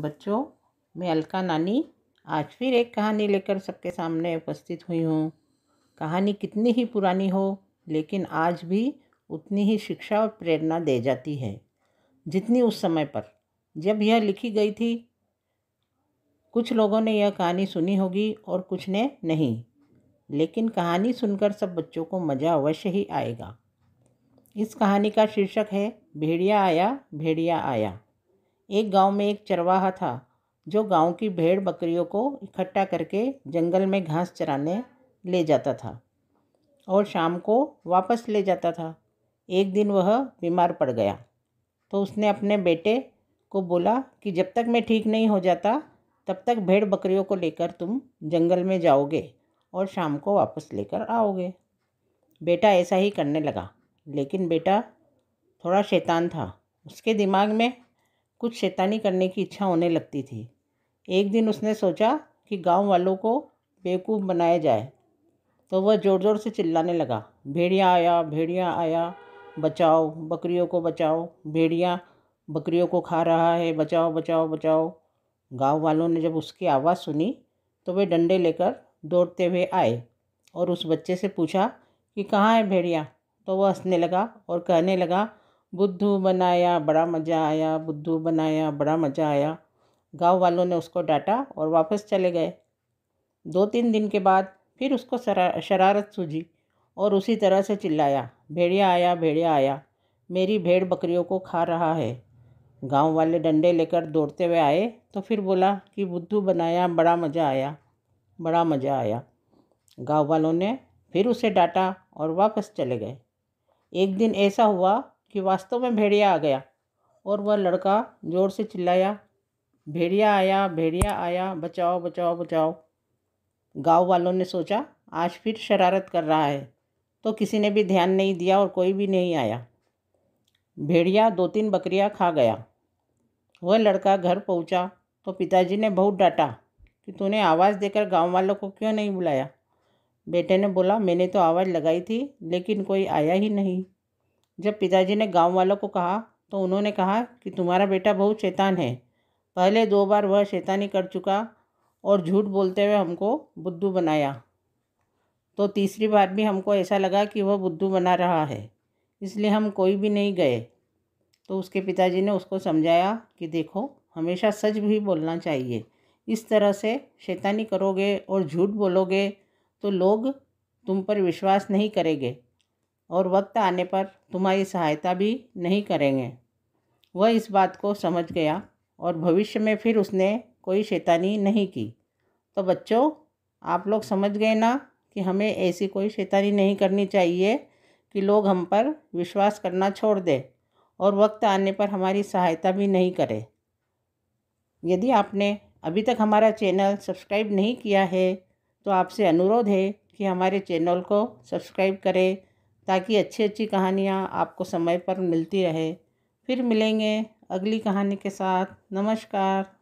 बच्चों मैं अलका नानी आज फिर एक कहानी लेकर सबके सामने उपस्थित हुई हूँ कहानी कितनी ही पुरानी हो लेकिन आज भी उतनी ही शिक्षा और प्रेरणा दे जाती है जितनी उस समय पर जब यह लिखी गई थी कुछ लोगों ने यह कहानी सुनी होगी और कुछ ने नहीं लेकिन कहानी सुनकर सब बच्चों को मज़ा अवश्य ही आएगा इस कहानी का शीर्षक है भेड़िया आया भेड़िया आया एक गांव में एक चरवाहा था जो गांव की भेड़ बकरियों को इकट्ठा करके जंगल में घास चराने ले जाता था और शाम को वापस ले जाता था एक दिन वह बीमार पड़ गया तो उसने अपने बेटे को बोला कि जब तक मैं ठीक नहीं हो जाता तब तक भेड़ बकरियों को लेकर तुम जंगल में जाओगे और शाम को वापस लेकर आओगे बेटा ऐसा ही करने लगा लेकिन बेटा थोड़ा शैतान था उसके दिमाग में कुछ शैतानी करने की इच्छा होने लगती थी एक दिन उसने सोचा कि गांव वालों को बेवकूफ़ बनाया जाए तो वह ज़ोर ज़ोर से चिल्लाने लगा भेड़िया आया भेड़िया आया बचाओ बकरियों को बचाओ भेड़िया बकरियों को खा रहा है बचाओ बचाओ बचाओ गांव वालों ने जब उसकी आवाज़ सुनी तो वे डंडे लेकर दौड़ते हुए आए और उस बच्चे से पूछा कि कहाँ है भेड़िया तो वह हंसने लगा और कहने लगा बुद्धू बनाया बड़ा मज़ा आया बुद्धू बनाया बड़ा मज़ा आया गांव वालों ने उसको डांटा और वापस चले गए दो तीन दिन के बाद फिर उसको शरारत सूझी और उसी तरह से चिल्लाया भेड़िया आया भेड़िया आया मेरी भेड़ बकरियों को खा रहा है गांव वाले डंडे लेकर दौड़ते हुए आए तो फिर बोला कि बुद्धू बनाया बड़ा मज़ा आया बड़ा मज़ा आया गांव वालों ने फिर उसे डांटा और वापस चले गए एक दिन ऐसा हुआ कि वास्तव में भेड़िया आ गया और वह लड़का ज़ोर से चिल्लाया भेड़िया आया भेड़िया आया बचाओ बचाओ बचाओ गांव वालों ने सोचा आज फिर शरारत कर रहा है तो किसी ने भी ध्यान नहीं दिया और कोई भी नहीं आया भेड़िया दो तीन बकरियां खा गया वह लड़का घर पहुंचा तो पिताजी ने बहुत डांटा कि तूने आवाज़ देकर गांव वालों को क्यों नहीं बुलाया बेटे ने बोला मैंने तो आवाज़ लगाई थी लेकिन कोई आया ही नहीं जब पिताजी ने गांव वालों को कहा तो उन्होंने कहा कि तुम्हारा बेटा बहुत शैतान है पहले दो बार वह शैतानी कर चुका और झूठ बोलते हुए हमको बुद्धू बनाया तो तीसरी बार भी हमको ऐसा लगा कि वह बुद्धू बना रहा है इसलिए हम कोई भी नहीं गए तो उसके पिताजी ने उसको समझाया कि देखो हमेशा सच भी बोलना चाहिए इस तरह से शैतानी करोगे और झूठ बोलोगे तो लोग तुम पर विश्वास नहीं करेंगे और वक्त आने पर तुम्हारी सहायता भी नहीं करेंगे वह इस बात को समझ गया और भविष्य में फिर उसने कोई शैतानी नहीं की तो बच्चों आप लोग समझ गए ना कि हमें ऐसी कोई शैतानी नहीं करनी चाहिए कि लोग हम पर विश्वास करना छोड़ दें और वक्त आने पर हमारी सहायता भी नहीं करें यदि आपने अभी तक हमारा चैनल सब्सक्राइब नहीं किया है तो आपसे अनुरोध है कि हमारे चैनल को सब्सक्राइब करें ताकि अच्छी अच्छी कहानियाँ आपको समय पर मिलती रहे फिर मिलेंगे अगली कहानी के साथ नमस्कार